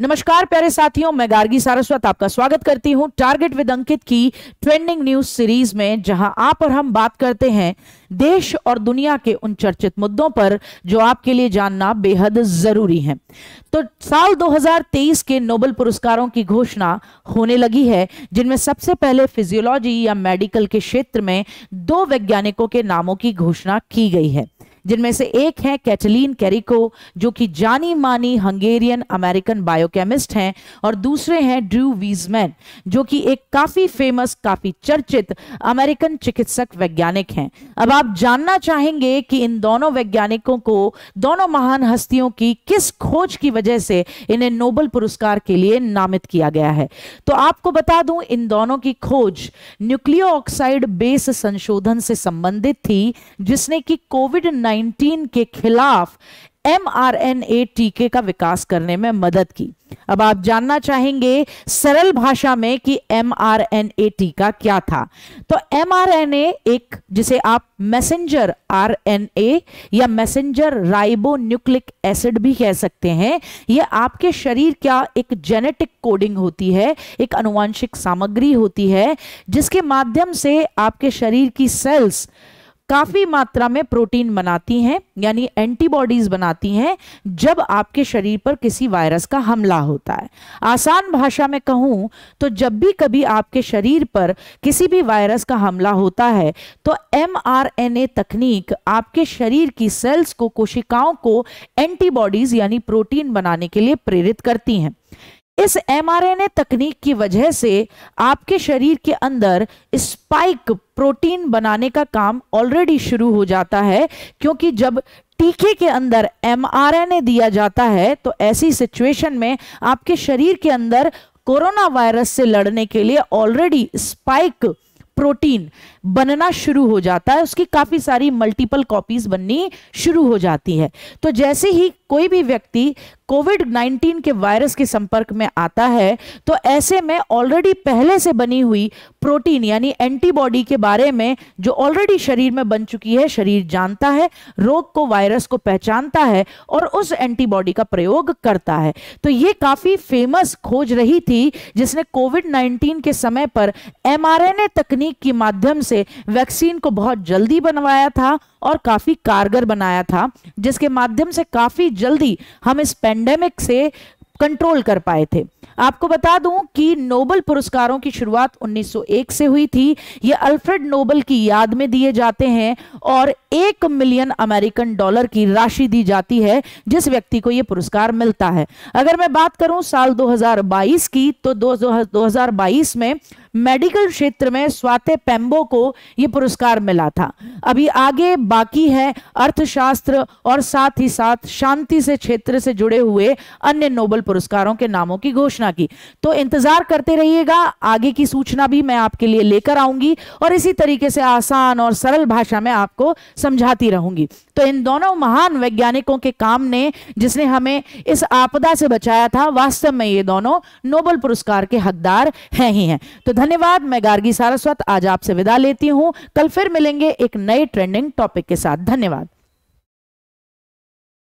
नमस्कार प्यारे साथियों मैं गार्गी सारस्वत आपका स्वागत करती हूं टारगेट विद अंकित की ट्रेंडिंग न्यूज सीरीज में जहां आप और हम बात करते हैं देश और दुनिया के उन चर्चित मुद्दों पर जो आपके लिए जानना बेहद जरूरी है तो साल 2023 के नोबेल पुरस्कारों की घोषणा होने लगी है जिनमें सबसे पहले फिजियोलॉजी या मेडिकल के क्षेत्र में दो वैज्ञानिकों के नामों की घोषणा की गई है जिनमें से एक है कैटलीन कैरिको जो कि जानी मानी हंगेरियन अमेरिकन बायोकेमिस्ट हैं और दूसरे हैं ड्रू वीजमैन जो कि एक काफ़ी फेमस काफ़ी चर्चित अमेरिकन चिकित्सक वैज्ञानिक हैं अब आप जानना चाहेंगे कि इन दोनों वैज्ञानिकों को दोनों महान हस्तियों की किस खोज की वजह से इन्हें नोबल पुरस्कार के लिए नामित किया गया है तो आपको बता दूं इन दोनों की खोज न्यूक्लियो ऑक्साइड बेस संशोधन से संबंधित थी जिसने कि कोविड नाइन 19 के खिलाफ ए टीके का विकास करने में मदद की अब आप जानना चाहेंगे सरल भाषा में कि एमआरएनए टीका क्या था तो एमआरएनए एक जिसे आप मैसेंजर आरएनए या मैसेंजर राइबो न्यूक्लिक एसिड भी कह सकते हैं यह आपके शरीर का एक जेनेटिक कोडिंग होती है एक अनुवांशिक सामग्री होती है जिसके माध्यम से आपके शरीर की सेल्स काफ़ी मात्रा में प्रोटीन बनाती हैं यानी एंटीबॉडीज़ बनाती हैं जब आपके शरीर पर किसी वायरस का हमला होता है आसान भाषा में कहूं तो जब भी कभी आपके शरीर पर किसी भी वायरस का हमला होता है तो एम तकनीक आपके शरीर की सेल्स को कोशिकाओं को एंटीबॉडीज़ यानी प्रोटीन बनाने के लिए प्रेरित करती हैं इस एमआरएनए तकनीक की वजह से आपके शरीर के अंदर स्पाइक प्रोटीन बनाने का काम ऑलरेडी शुरू हो जाता है क्योंकि जब टीके के अंदर एमआरएनए दिया जाता है तो ऐसी सिचुएशन में आपके शरीर के अंदर कोरोना वायरस से लड़ने के लिए ऑलरेडी स्पाइक प्रोटीन बनना शुरू हो जाता है उसकी काफ़ी सारी मल्टीपल कॉपीज बननी शुरू हो जाती है तो जैसे ही कोई भी व्यक्ति कोविड 19 के वायरस के संपर्क में आता है तो ऐसे में ऑलरेडी पहले से बनी हुई प्रोटीन यानी एंटीबॉडी के बारे में जो ऑलरेडी शरीर में बन चुकी है शरीर जानता है रोग को वायरस को पहचानता है और उस एंटीबॉडी का प्रयोग करता है तो ये काफ़ी फेमस खोज रही थी जिसने कोविड 19 के समय पर एमआरएनए तकनीक तकनीक के माध्यम से वैक्सीन को बहुत जल्दी बनवाया था और काफ़ी कारगर बनाया था जिसके माध्यम से काफ़ी जल्दी हम इस पेंडेमिक से कंट्रोल कर पाए थे आपको बता दूं कि नोबल पुरस्कारों की शुरुआत 1901 से हुई थी ये अल्फ्रेड नोबल की याद में दिए जाते हैं और एक मिलियन अमेरिकन डॉलर की राशि दी जाती है जिस व्यक्ति को ये पुरस्कार मिलता है अगर मैं बात करूं साल 2022 की तो 2022 में मेडिकल क्षेत्र में स्वाते पेम्बो को यह पुरस्कार मिला था अभी आगे बाकी है अर्थशास्त्र और साथ ही साथ शांति से क्षेत्र से जुड़े हुए अन्य नोबल पुरस्कारों के नामों की घोषणा की तो इंतजार करते रहिएगा आगे की सूचना भी मैं आपके लिए लेकर आऊंगी और इसी तरीके से आसान और सरल भाषा में आपको समझाती रहूंगी तो इन दोनों महान वैज्ञानिकों के काम ने जिसने हमें इस आपदा से बचाया था वास्तव में ये दोनों नोबल पुरस्कार के हकदार हैं ही हैं तो धन्यवाद मैं गार्गी सारस्वत आज आपसे विदा लेती हूँ कल फिर मिलेंगे एक नए ट्रेंडिंग टॉपिक के साथ धन्यवाद